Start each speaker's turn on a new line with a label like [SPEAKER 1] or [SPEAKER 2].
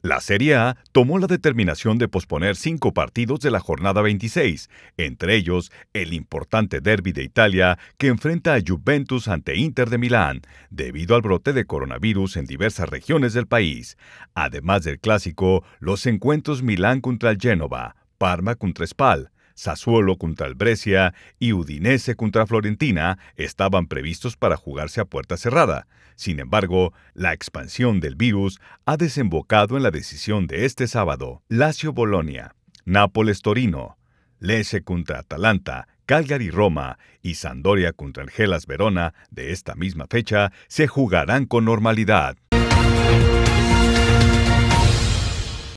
[SPEAKER 1] La Serie A tomó la determinación de posponer cinco partidos de la jornada 26, entre ellos el importante derby de Italia que enfrenta a Juventus ante Inter de Milán, debido al brote de coronavirus en diversas regiones del país. Además del clásico, los encuentros Milán contra el Génova, Parma contra Spal, Sassuolo contra el Brescia y Udinese contra Florentina estaban previstos para jugarse a puerta cerrada. Sin embargo, la expansión del virus ha desembocado en la decisión de este sábado. Lazio-Bolonia, Nápoles-Torino, Lecce contra Atalanta, Calgary-Roma y Sandoria contra angelas Verona de esta misma fecha se jugarán con normalidad.